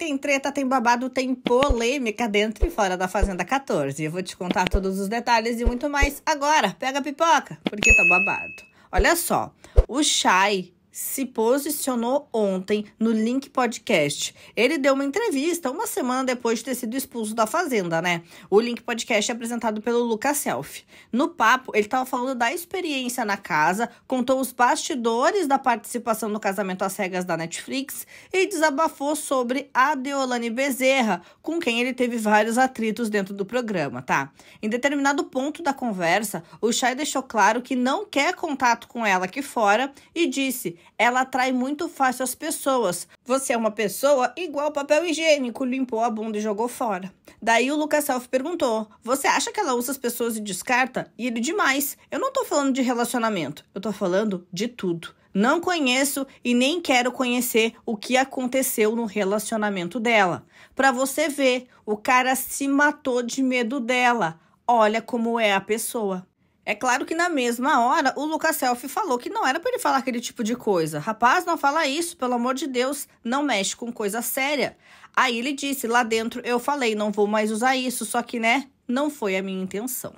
tem treta, tem babado, tem polêmica dentro e fora da Fazenda 14. Eu vou te contar todos os detalhes e muito mais agora. Pega a pipoca, porque tá babado. Olha só, o Chay se posicionou ontem no Link Podcast. Ele deu uma entrevista uma semana depois de ter sido expulso da Fazenda, né? O Link Podcast é apresentado pelo Lucas Self. No papo, ele estava falando da experiência na casa, contou os bastidores da participação no Casamento às Cegas da Netflix e desabafou sobre a Deolane Bezerra, com quem ele teve vários atritos dentro do programa, tá? Em determinado ponto da conversa, o Chay deixou claro que não quer contato com ela aqui fora e disse ela atrai muito fácil as pessoas. Você é uma pessoa igual papel higiênico, limpou a bunda e jogou fora. Daí o Lucas Self perguntou: Você acha que ela usa as pessoas e descarta? E ele demais. Eu não tô falando de relacionamento, eu tô falando de tudo. Não conheço e nem quero conhecer o que aconteceu no relacionamento dela. Para você ver, o cara se matou de medo dela. Olha como é a pessoa. É claro que na mesma hora o Lucas Self falou que não era para ele falar aquele tipo de coisa. Rapaz, não fala isso, pelo amor de Deus, não mexe com coisa séria. Aí ele disse: "Lá dentro eu falei, não vou mais usar isso, só que, né, não foi a minha intenção".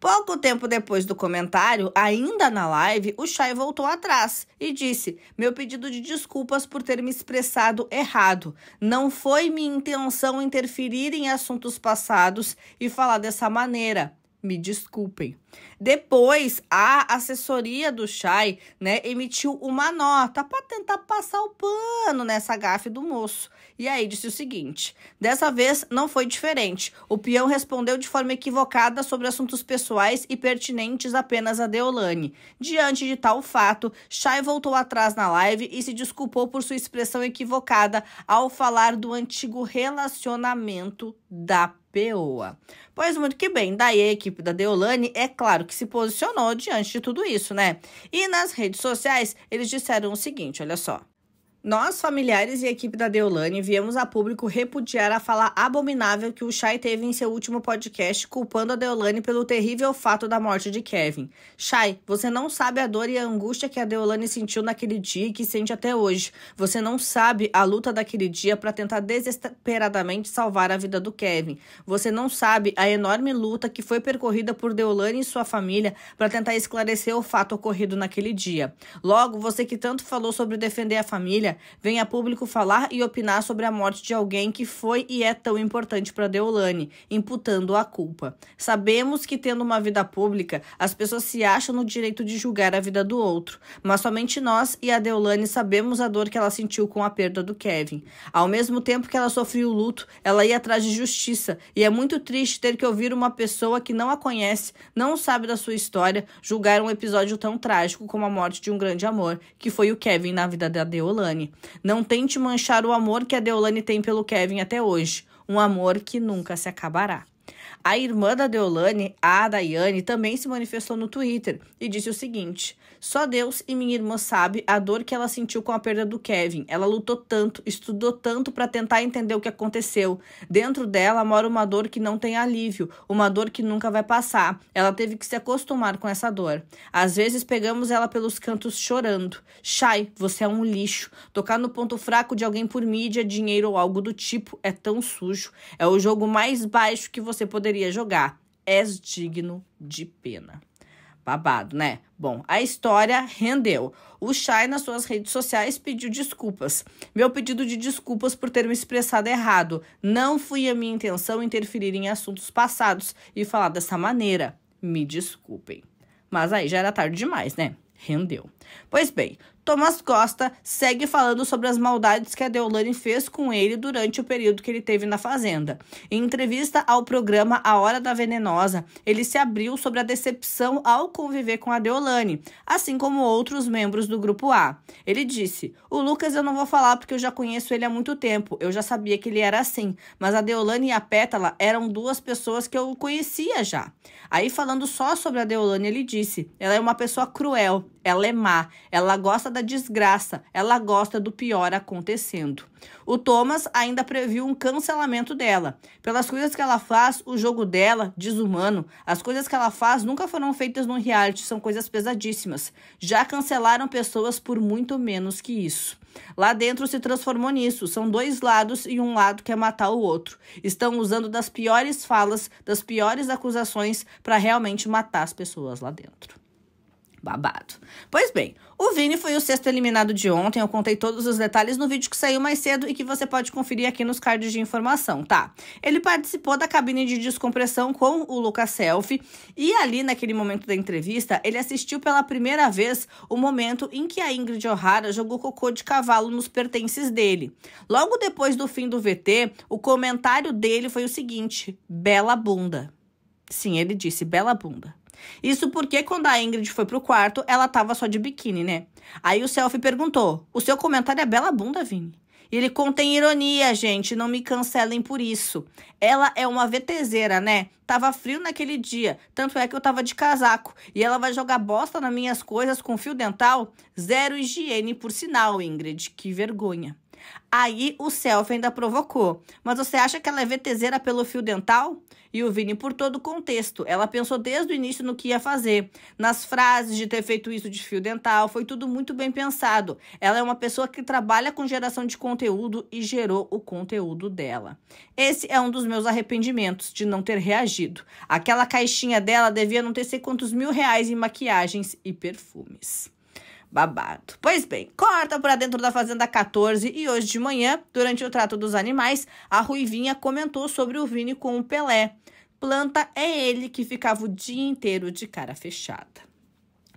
Pouco tempo depois do comentário, ainda na live, o Chay voltou atrás e disse: Meu pedido de desculpas por ter me expressado errado. Não foi minha intenção interferir em assuntos passados e falar dessa maneira. Me desculpem. Depois, a assessoria do Chay, né, emitiu uma nota para tentar passar o pano nessa gafe do moço. E aí disse o seguinte: dessa vez não foi diferente. O peão respondeu de forma equivocada sobre assuntos pessoais e pertinentes apenas a Deolane. Diante de tal fato, Chay voltou atrás na live e se desculpou por sua expressão equivocada ao falar do antigo relacionamento da Peoa. Pois muito que bem, daí a equipe da Deolane é clara claro que se posicionou diante de tudo isso, né? E nas redes sociais, eles disseram o seguinte: olha só. Nós, familiares e equipe da Deolane, viemos a público repudiar a fala abominável que o Shai teve em seu último podcast, culpando a Deolane pelo terrível fato da morte de Kevin. Shai, você não sabe a dor e a angústia que a Deolane sentiu naquele dia e que sente até hoje. Você não sabe a luta daquele dia para tentar desesperadamente salvar a vida do Kevin. Você não sabe a enorme luta que foi percorrida por Deolane e sua família para tentar esclarecer o fato ocorrido naquele dia. Logo, você que tanto falou sobre defender a família, vem a público falar e opinar sobre a morte de alguém que foi e é tão importante para Deolane, imputando a culpa. Sabemos que tendo uma vida pública, as pessoas se acham no direito de julgar a vida do outro, mas somente nós e a Deolane sabemos a dor que ela sentiu com a perda do Kevin. Ao mesmo tempo que ela sofreu luto, ela ia atrás de justiça e é muito triste ter que ouvir uma pessoa que não a conhece, não sabe da sua história, julgar um episódio tão trágico como a morte de um grande amor, que foi o Kevin na vida da Deolane. Deolane. Não tente manchar o amor que a Deolane tem pelo Kevin até hoje. Um amor que nunca se acabará. A irmã da Deolane, a Daiane, também se manifestou no Twitter e disse o seguinte: só Deus e minha irmã sabe a dor que ela sentiu com a perda do Kevin. Ela lutou tanto, estudou tanto para tentar entender o que aconteceu. Dentro dela mora uma dor que não tem alívio, uma dor que nunca vai passar. Ela teve que se acostumar com essa dor. Às vezes pegamos ela pelos cantos chorando. Shai, você é um lixo. Tocar no ponto fraco de alguém por mídia, dinheiro ou algo do tipo é tão sujo. É o jogo mais baixo que você poderia jogar. És digno de pena. Babado, né? Bom, a história rendeu. O Chai nas suas redes sociais, pediu desculpas. Meu pedido de desculpas por ter me expressado errado. Não foi a minha intenção interferir em assuntos passados e falar dessa maneira. Me desculpem. Mas aí já era tarde demais, né? Rendeu. Pois bem, Thomas Costa segue falando sobre as maldades que a Deolane fez com ele durante o período que ele teve na fazenda. Em entrevista ao programa A Hora da Venenosa, ele se abriu sobre a decepção ao conviver com a Deolane, assim como outros membros do grupo A. Ele disse: "O Lucas eu não vou falar porque eu já conheço ele há muito tempo. Eu já sabia que ele era assim, mas a Deolane e a Pétala eram duas pessoas que eu conhecia já". Aí falando só sobre a Deolane, ele disse: "Ela é uma pessoa cruel, ela é má, ela gosta da desgraça, ela gosta do pior acontecendo. O Thomas ainda previu um cancelamento dela. Pelas coisas que ela faz, o jogo dela, desumano. As coisas que ela faz nunca foram feitas no reality, são coisas pesadíssimas. Já cancelaram pessoas por muito menos que isso. Lá dentro se transformou nisso. São dois lados e um lado quer matar o outro. Estão usando das piores falas, das piores acusações para realmente matar as pessoas lá dentro. Babado. Pois bem, o Vini foi o sexto eliminado de ontem. Eu contei todos os detalhes no vídeo que saiu mais cedo e que você pode conferir aqui nos cards de informação, tá? Ele participou da cabine de descompressão com o Lucas Selfie e ali naquele momento da entrevista, ele assistiu pela primeira vez o momento em que a Ingrid O'Hara jogou cocô de cavalo nos pertences dele. Logo depois do fim do VT, o comentário dele foi o seguinte: bela bunda. Sim, ele disse bela bunda. Isso porque quando a Ingrid foi pro quarto, ela tava só de biquíni, né? Aí o selfie perguntou: O seu comentário é bela bunda, Vini? Ele contém ironia, gente. Não me cancelem por isso. Ela é uma VTZera, né? Tava frio naquele dia, tanto é que eu tava de casaco. E ela vai jogar bosta nas minhas coisas com fio dental? Zero higiene, por sinal, Ingrid. Que vergonha. Aí o selfie ainda provocou. Mas você acha que ela é VTZera pelo fio dental? E o Vini, por todo o contexto. Ela pensou desde o início no que ia fazer, nas frases de ter feito isso de fio dental, foi tudo muito bem pensado. Ela é uma pessoa que trabalha com geração de conteúdo e gerou o conteúdo dela. Esse é um dos meus arrependimentos de não ter reagido. Aquela caixinha dela devia não ter sei quantos mil reais em maquiagens e perfumes. Babado. Pois bem, corta para dentro da Fazenda 14 e hoje de manhã, durante o trato dos animais, a Ruivinha comentou sobre o Vini com o Pelé. Planta é ele que ficava o dia inteiro de cara fechada.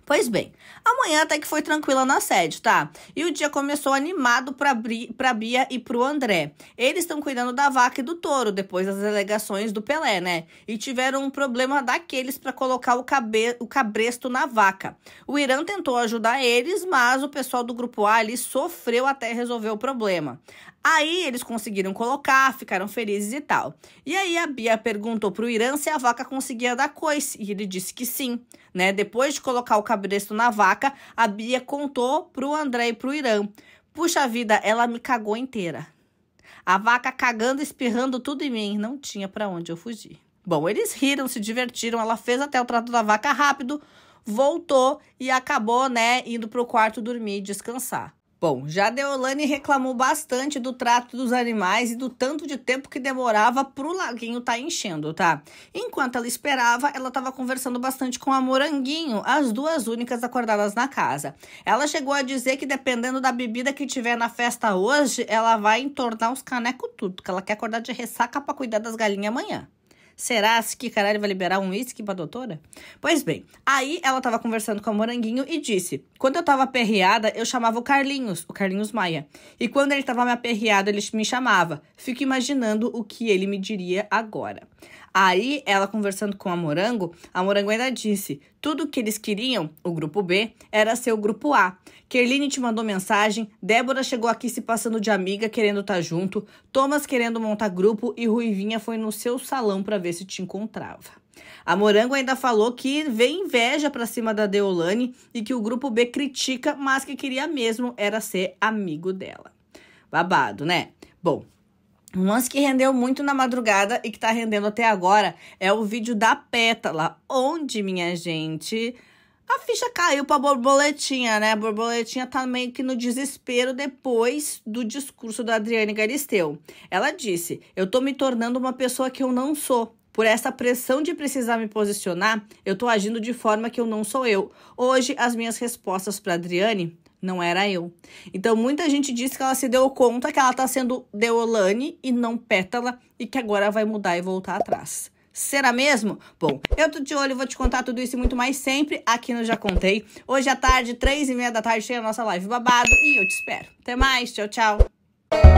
Pois bem, amanhã até que foi tranquila na sede, tá? E o dia começou animado pra, Bri, pra Bia e pro André. Eles estão cuidando da vaca e do touro depois das alegações do Pelé, né? E tiveram um problema daqueles para colocar o, cabe, o cabresto na vaca. O Irã tentou ajudar eles, mas o pessoal do grupo A ali sofreu até resolver o problema. Aí eles conseguiram colocar, ficaram felizes e tal. E aí a Bia perguntou pro Irã se a vaca conseguia dar coice, e ele disse que sim, né? Depois de colocar o cabresto na vaca, a Bia contou pro André e pro Irã. Puxa vida, ela me cagou inteira. A vaca cagando, espirrando tudo em mim, não tinha para onde eu fugir. Bom, eles riram, se divertiram, ela fez até o trato da vaca rápido, voltou e acabou, né, indo pro quarto dormir e descansar. Bom, já Deolane reclamou bastante do trato dos animais e do tanto de tempo que demorava pro laguinho tá enchendo, tá? Enquanto ela esperava, ela tava conversando bastante com a Moranguinho, as duas únicas acordadas na casa. Ela chegou a dizer que dependendo da bebida que tiver na festa hoje, ela vai entornar os canecos tudo, que ela quer acordar de ressaca para cuidar das galinhas amanhã. Será que caralho vai liberar um uísque pra doutora? Pois bem, aí ela tava conversando com a Moranguinho e disse: Quando eu tava aperreada, eu chamava o Carlinhos, o Carlinhos Maia. E quando ele tava me aperreado, ele me chamava. Fico imaginando o que ele me diria agora. Aí, ela conversando com a Morango, a Morango ainda disse: tudo que eles queriam, o grupo B, era ser o grupo A. Kerline te mandou mensagem, Débora chegou aqui se passando de amiga querendo estar tá junto, Thomas querendo montar grupo e Ruivinha foi no seu salão para ver se te encontrava. A Morango ainda falou que vê inveja para cima da Deolane e que o grupo B critica, mas que queria mesmo era ser amigo dela. Babado, né? Bom, um lance que rendeu muito na madrugada e que tá rendendo até agora é o vídeo da pétala, onde, minha gente, a ficha caiu pra borboletinha, né? A borboletinha tá meio que no desespero depois do discurso da Adriane Galisteu. Ela disse: Eu tô me tornando uma pessoa que eu não sou. Por essa pressão de precisar me posicionar, eu tô agindo de forma que eu não sou eu. Hoje, as minhas respostas para Adriane não era eu. Então, muita gente disse que ela se deu conta que ela tá sendo Deolane e não Pétala e que agora vai mudar e voltar atrás. Será mesmo? Bom, eu tô de olho, vou te contar tudo isso e muito mais sempre aqui no Já Contei. Hoje à tarde, três e meia da tarde, chega a nossa live babado e eu te espero. Até mais, tchau, tchau.